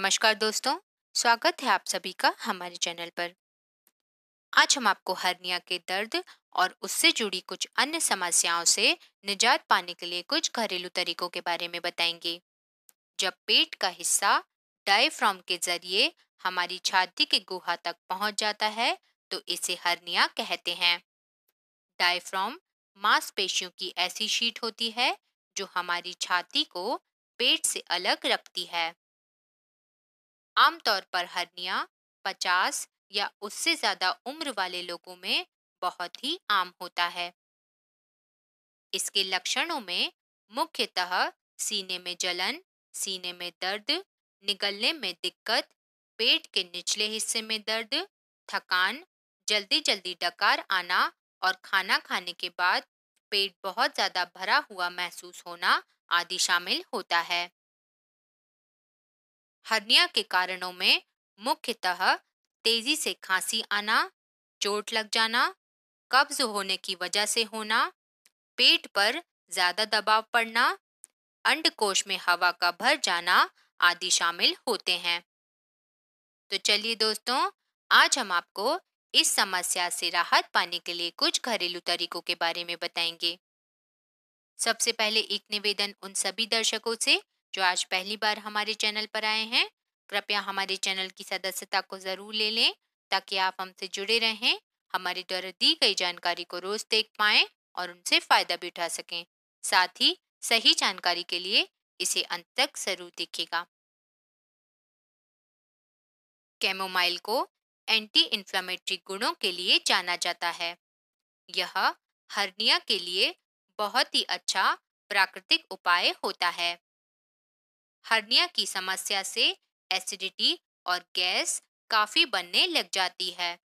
नमस्कार दोस्तों स्वागत है आप सभी का हमारे चैनल पर आज हम आपको हर्निया के दर्द और उससे जुड़ी कुछ अन्य समस्याओं से निजात पाने के लिए कुछ घरेलू तरीकों के बारे में बताएंगे जब पेट का हिस्सा डायफ्राम के जरिए हमारी छाती के गुहा तक पहुंच जाता है तो इसे हर्निया कहते हैं डायफ्राम मांसपेशियों की ऐसी शीट होती है जो हमारी छाती को पेट से अलग रखती है आमतौर पर हर्निया पचास या उससे ज़्यादा उम्र वाले लोगों में बहुत ही आम होता है इसके लक्षणों में मुख्यतः सीने में जलन सीने में दर्द निगलने में दिक्कत पेट के निचले हिस्से में दर्द थकान जल्दी जल्दी डकार आना और खाना खाने के बाद पेट बहुत ज़्यादा भरा हुआ महसूस होना आदि शामिल होता है हर्निया के कारणों में मुख्यतः तेजी से खांसी आना चोट लग जाना कब्ज होने की वजह से होना पेट पर ज़्यादा दबाव पड़ना अंडकोश में हवा का भर जाना आदि शामिल होते हैं तो चलिए दोस्तों आज हम आपको इस समस्या से राहत पाने के लिए कुछ घरेलू तरीकों के बारे में बताएंगे सबसे पहले एक निवेदन उन सभी दर्शकों से जो आज पहली बार हमारे चैनल पर आए हैं कृपया हमारे चैनल की सदस्यता को ज़रूर ले लें ताकि आप हमसे जुड़े रहें हमारे द्वारा दी गई जानकारी को रोज़ देख पाएँ और उनसे फ़ायदा भी उठा सकें साथ ही सही जानकारी के लिए इसे अंत तक ज़रूर देखेगा कैमोमाइल को एंटी इन्फ्लामेटरी गुणों के लिए जाना जाता है यह हर्निया के लिए बहुत ही अच्छा प्राकृतिक उपाय होता है हर्निया की समस्या से एसिडिटी और गैस काफ़ी बनने लग जाती है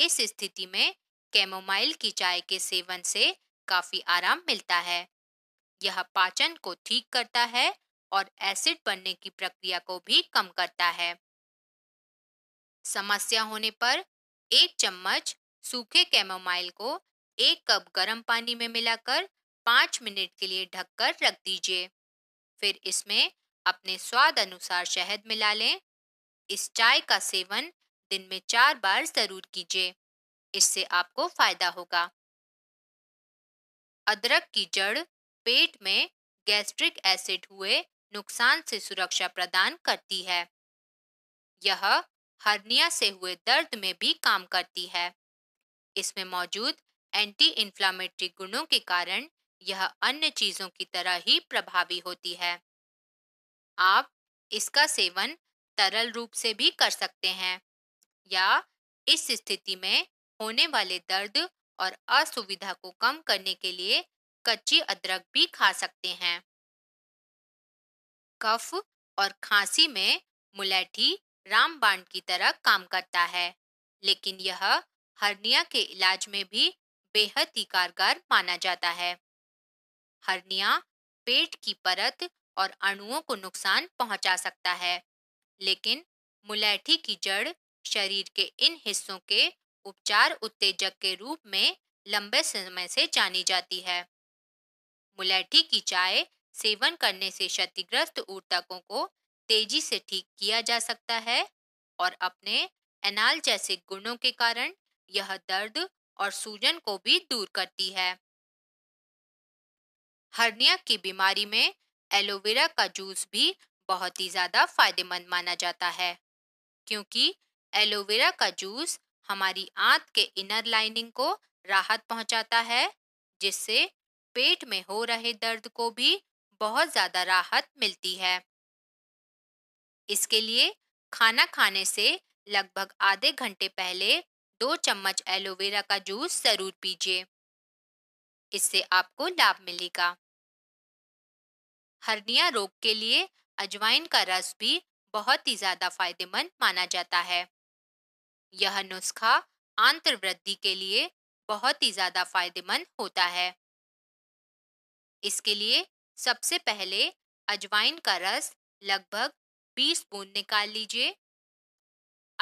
इस स्थिति में कैमोमाइल की चाय के सेवन से काफ़ी आराम मिलता है यह पाचन को ठीक करता है और एसिड बनने की प्रक्रिया को भी कम करता है समस्या होने पर एक चम्मच सूखे कैमोमाइल को एक कप गर्म पानी में मिलाकर पाँच मिनट के लिए ढककर रख दीजिए फिर इसमें अपने स्वाद अनुसार शहद मिला लें इस चाय का सेवन दिन में चार बार जरूर कीजिए इससे आपको फायदा होगा अदरक की जड़ पेट में गैस्ट्रिक एसिड हुए नुकसान से सुरक्षा प्रदान करती है यह हर्निया से हुए दर्द में भी काम करती है इसमें मौजूद एंटी इन्फ्लामेटरी गुणों के कारण यह अन्य चीज़ों की तरह ही प्रभावी होती है आप इसका सेवन तरल रूप से भी कर सकते हैं या इस स्थिति में होने वाले दर्द और असुविधा को कम करने के लिए कच्ची अदरक भी खा सकते हैं कफ और खांसी में मुलैठी रामबाण की तरह काम करता है लेकिन यह हर्निया के इलाज में भी बेहद ही कारगर माना जाता है हर्निया पेट की परत और अणुओं को नुकसान पहुंचा सकता है लेकिन मुलैठी की जड़ शरीर के इन हिस्सों के उपचार उत्तेजक के रूप में लंबे समय से जानी जाती है मुलैठी की चाय सेवन करने से क्षतिग्रस्त ऊर्तकों को तेजी से ठीक किया जा सकता है और अपने एनाल जैसे गुणों के कारण यह दर्द और सूजन को भी दूर करती है हर्निया की बीमारी में एलोवेरा का जूस भी बहुत ही ज़्यादा फायदेमंद माना जाता है क्योंकि एलोवेरा का जूस हमारी आंत के इनर लाइनिंग को राहत पहुंचाता है जिससे पेट में हो रहे दर्द को भी बहुत ज़्यादा राहत मिलती है इसके लिए खाना खाने से लगभग आधे घंटे पहले दो चम्मच एलोवेरा का जूस ज़रूर पीजिए इससे आपको लाभ मिलेगा हर्निया रोग के लिए अजवाइन का रस भी बहुत ही ज़्यादा फायदेमंद माना जाता है यह नुस्खा आंत्र वृद्धि के लिए बहुत ही ज़्यादा फायदेमंद होता है इसके लिए सबसे पहले अजवाइन का रस लगभग 20 बूंद निकाल लीजिए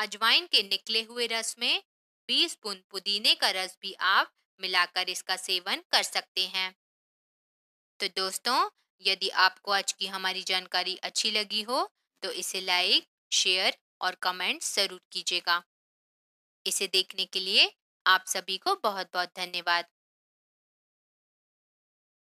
अजवाइन के निकले हुए रस में 20 बूंद पुदीने का रस भी आप मिलाकर इसका सेवन कर सकते हैं तो दोस्तों यदि आपको आज की हमारी जानकारी अच्छी लगी हो तो इसे लाइक शेयर और कमेंट ज़रूर कीजिएगा इसे देखने के लिए आप सभी को बहुत बहुत धन्यवाद